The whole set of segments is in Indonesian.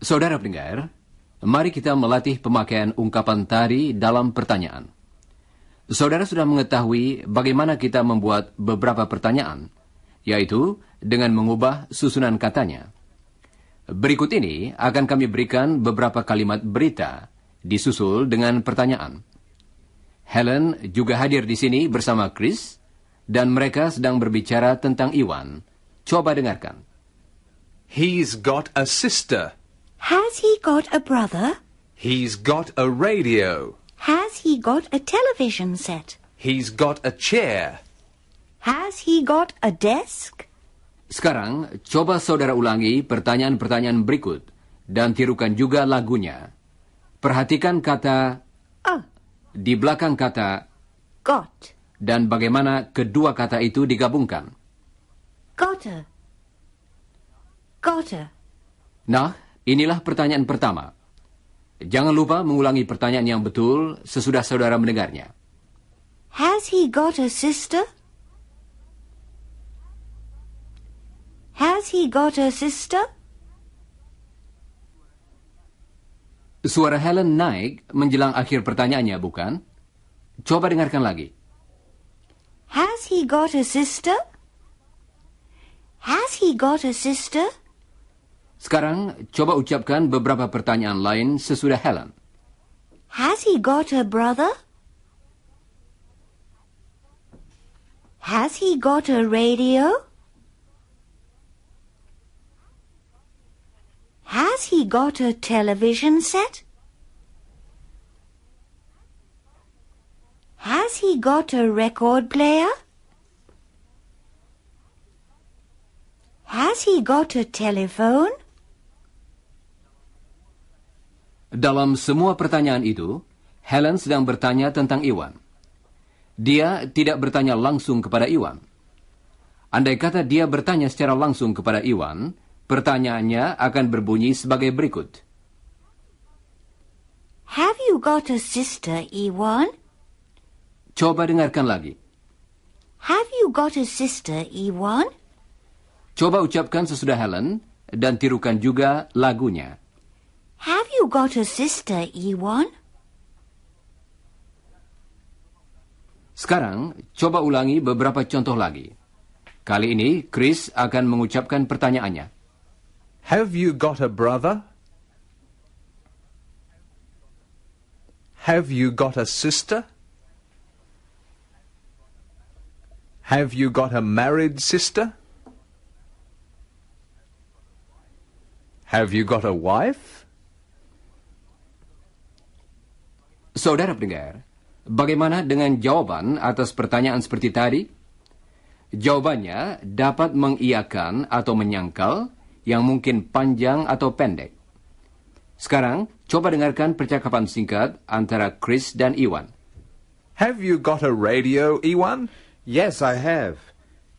Saudara pendengar, mari kita melatih pemakaian ungkapan tari dalam pertanyaan. Saudara sudah mengetahui bagaimana kita membuat beberapa pertanyaan, yaitu dengan mengubah susunan katanya. Berikut ini akan kami berikan beberapa kalimat berita disusul dengan pertanyaan. Helen juga hadir di sini bersama Chris, dan mereka sedang berbicara tentang Iwan. Coba dengarkan. He's got a sister. Has he got a brother? He's got a radio. Has he got a television set? He's got a chair. Has he got a desk? Sekarang, coba saudara ulangi pertanyaan-pertanyaan berikut dan tirukan juga lagunya. Perhatikan kata a di belakang kata got dan bagaimana kedua kata itu digabungkan. Gotta. Gotta. Nah, inilah pertanyaan pertama. Jangan lupa mengulangi pertanyaan yang betul sesudah saudara mendengarnya. Has he got a sister? Has he got a sister? Suara Helen naik menjelang akhir pertanyaannya, bukan? Coba dengarkan lagi. Has he got a sister? Has he got a sister? Sekarang, coba ucapkan beberapa pertanyaan lain sesudah Helen. Has he got a brother? Has he got a radio? Has he got a television set? Has he got a record player? Has he got a telephone? Dalam semua pertanyaan itu, Helen sedang bertanya tentang Iwan. Dia tidak bertanya langsung kepada Iwan. Andai kata dia bertanya secara langsung kepada Iwan, Pertanyaannya akan berbunyi sebagai berikut. Have you got a sister, Iwan? Coba dengarkan lagi. Have you got a sister, Iwan? Coba ucapkan sesudah Helen dan tirukan juga lagunya. Have you got a sister, Iwan? Sekarang, coba ulangi beberapa contoh lagi. Kali ini, Chris akan mengucapkan pertanyaannya. Have you got a brother? Have you got a sister? Have you got a married sister? Have you got a wife? Saudara pendengar, bagaimana dengan jawaban atas pertanyaan seperti tadi? Jawabannya dapat mengiakan atau menyangkal yang mungkin panjang atau pendek. Sekarang, coba dengarkan percakapan singkat antara Chris dan Iwan. Have you got a radio, Iwan? Yes, I have.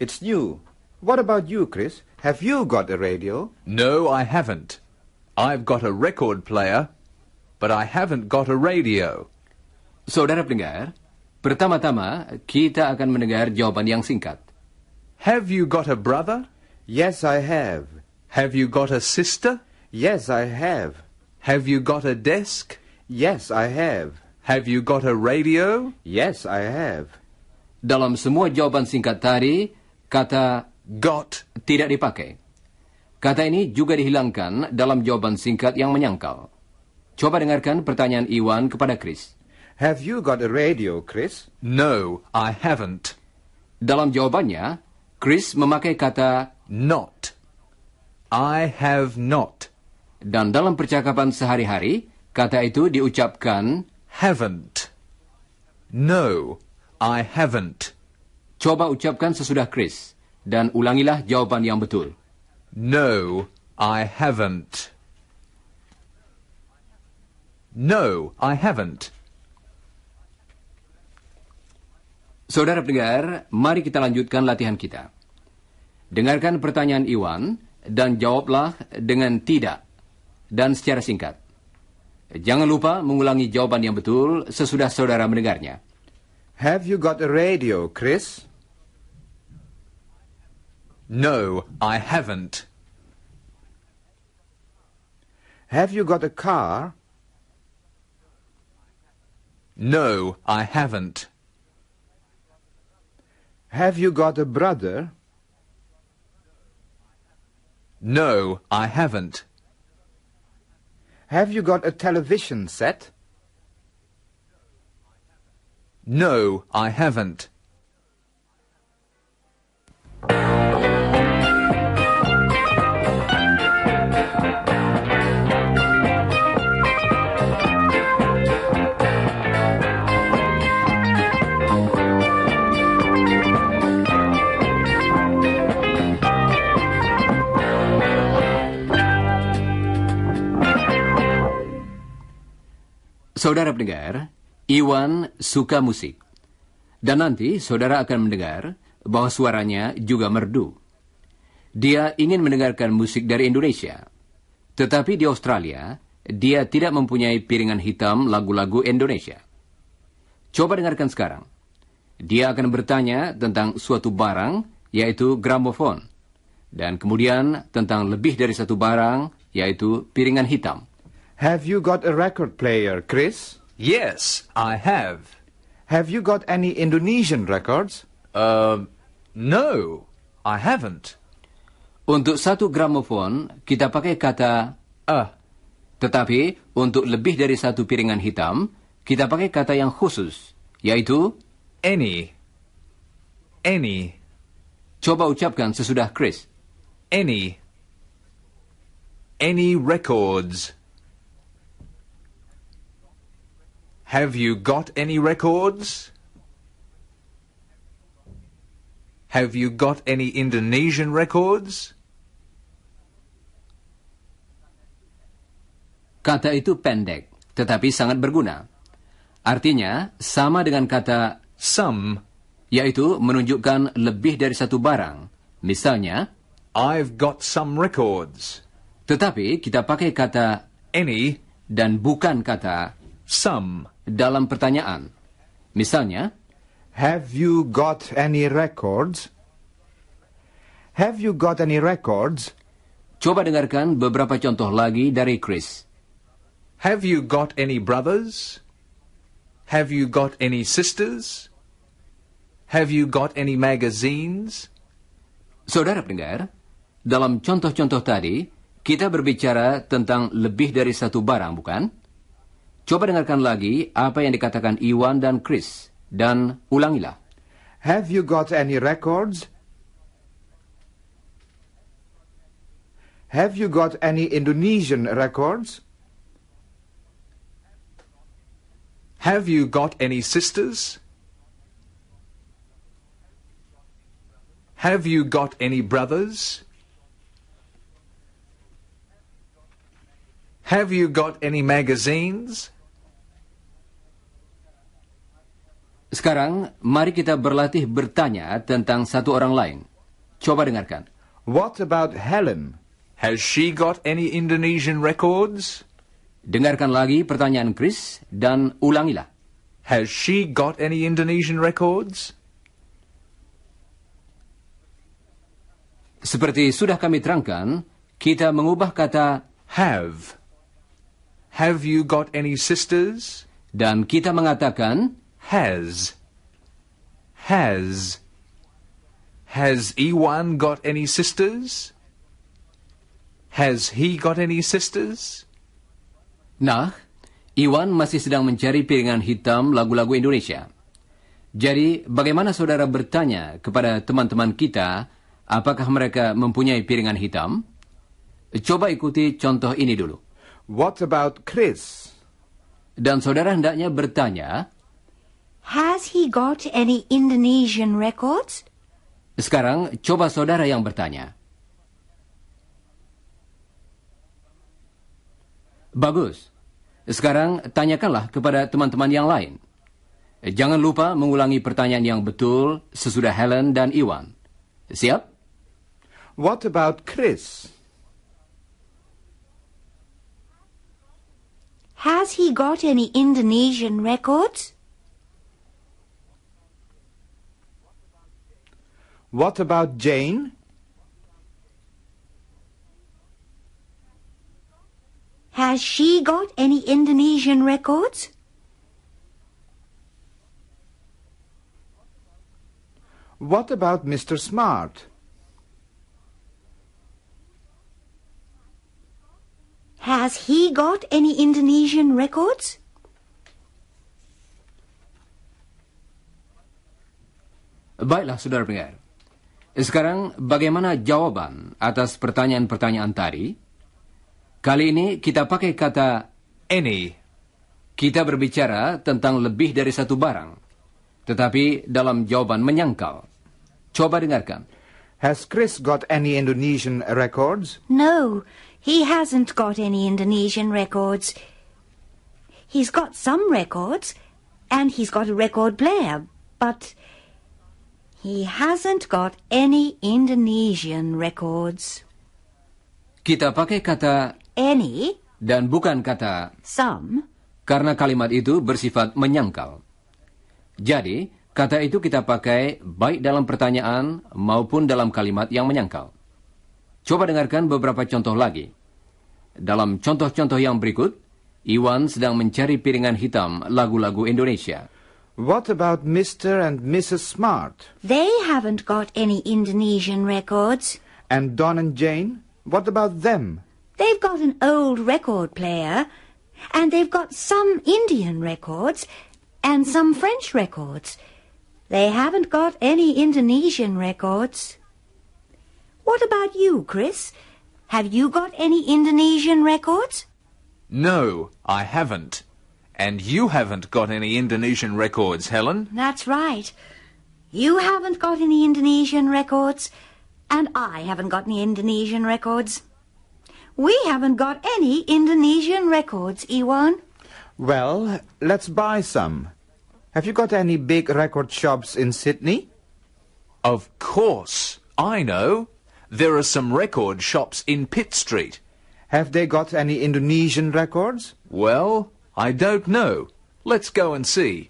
It's new. What about you, Chris? Have you got a radio? No, I haven't. I've got a record player, but I haven't got a radio. Saudara pendengar, pertama-tama kita akan mendengar jawaban yang singkat. Have you got a brother? Yes, I have. Have you got a sister? Yes, I have. Have you got a desk? Yes, I have. Have you got a radio? Yes, I have. Dalam semua jawaban singkat tadi, kata got tidak dipakai. Kata ini juga dihilangkan dalam jawaban singkat yang menyangkal. Coba dengarkan pertanyaan Iwan kepada Chris. Have you got a radio, Chris? No, I haven't. Dalam jawabannya, Chris memakai kata not I have not. Dan dalam percakapan sehari-hari, kata itu diucapkan haven't. No, I haven't. Coba ucapkan sesudah Chris dan ulangilah jawaban yang betul. No, I haven't. No, I haven't. Saudara pendengar, mari kita lanjutkan latihan kita. Dengarkan pertanyaan Iwan dan jawablah dengan tidak dan secara singkat. Jangan lupa mengulangi jawaban yang betul sesudah saudara mendengarnya. Have you got a radio, Chris? No, I haven't. Have you got a car? No, I haven't. Have you got a brother? No, I haven't. Have you got a television set? No, I haven't. Saudara pendengar, Iwan suka musik. Dan nanti saudara akan mendengar bahwa suaranya juga merdu. Dia ingin mendengarkan musik dari Indonesia. Tetapi di Australia, dia tidak mempunyai piringan hitam lagu-lagu Indonesia. Coba dengarkan sekarang. Dia akan bertanya tentang suatu barang, yaitu gramofon. Dan kemudian tentang lebih dari satu barang, yaitu piringan hitam. Have you got a record player, Chris? Yes, I have. Have you got any Indonesian records? Uh, no, I haven't. Untuk satu gramofon, kita pakai kata a. Uh. Tetapi, untuk lebih dari satu piringan hitam, kita pakai kata yang khusus, yaitu any. Any. Coba ucapkan sesudah Chris. Any. Any records. Have you got any records? Have you got any Indonesian records? Kata itu pendek, tetapi sangat berguna. Artinya, sama dengan kata some, yaitu menunjukkan lebih dari satu barang. Misalnya, I've got some records. Tetapi kita pakai kata any dan bukan kata some. dalam pertanyaan. Misalnya, Have you got any records? Have you got any records? Coba dengarkan beberapa contoh lagi dari Chris. Have you got any brothers? Have you got any sisters? Have you got any magazines? Saudara pendengar, dalam contoh-contoh tadi, kita berbicara tentang lebih dari satu barang, bukan? Coba dengarkan lagi apa yang dikatakan Iwan dan Chris dan ulangilah. Have you got any records? Have you got any Indonesian records? Have you got any sisters? Have you got any brothers? Have you got any magazines? Sekarang, mari kita berlatih bertanya tentang satu orang lain. Coba dengarkan. What about Helen? Has she got any Indonesian records? Dengarkan lagi pertanyaan Chris dan ulangilah. Has she got any Indonesian records? Seperti sudah kami terangkan, kita mengubah kata have. Have you got any sisters? Dan kita mengatakan has. Has. Has Ewan got any sisters? Has he got any sisters? Nah, Iwan masih sedang mencari piringan hitam lagu-lagu Indonesia. Jadi, bagaimana saudara bertanya kepada teman-teman kita apakah mereka mempunyai piringan hitam? Coba ikuti contoh ini dulu. What about Chris? Dan saudara hendaknya bertanya, Has he got any Indonesian records? Sekarang, coba saudara yang bertanya. Bagus. Sekarang, tanyakanlah kepada teman-teman yang lain. Jangan lupa mengulangi pertanyaan yang betul sesudah Helen dan Iwan. Siap? What about Chris? Has he got any Indonesian records? What about Jane? Has she got any Indonesian records? What about Mr. Smart? Has he got any Indonesian records? Baiklah, saudara pendengar. Sekarang, bagaimana jawaban atas pertanyaan-pertanyaan tadi? Kali ini kita pakai kata any. Kita berbicara tentang lebih dari satu barang, tetapi dalam jawaban menyangkal. Coba dengarkan. Has Chris got any Indonesian records? No, he hasn't got any Indonesian records. He's got some records, and he's got a record player, but He hasn't got any Indonesian records. Kita pakai kata any dan bukan kata some karena kalimat itu bersifat menyangkal. Jadi, kata itu kita pakai baik dalam pertanyaan maupun dalam kalimat yang menyangkal. Coba dengarkan beberapa contoh lagi. Dalam contoh-contoh yang berikut, Iwan sedang mencari piringan hitam lagu-lagu Indonesia. What about Mr. and Mrs. Smart? They haven't got any Indonesian records. And Don and Jane? What about them? They've got an old record player, and they've got some Indian records and some French records. They haven't got any Indonesian records. What about you, Chris? Have you got any Indonesian records? No, I haven't. And you haven't got any Indonesian records, Helen. That's right. You haven't got any Indonesian records, and I haven't got any Indonesian records. We haven't got any Indonesian records, Iwan. Well, let's buy some. Have you got any big record shops in Sydney? Of course. I know. There are some record shops in Pitt Street. Have they got any Indonesian records? Well, I don't know. Let's go and see.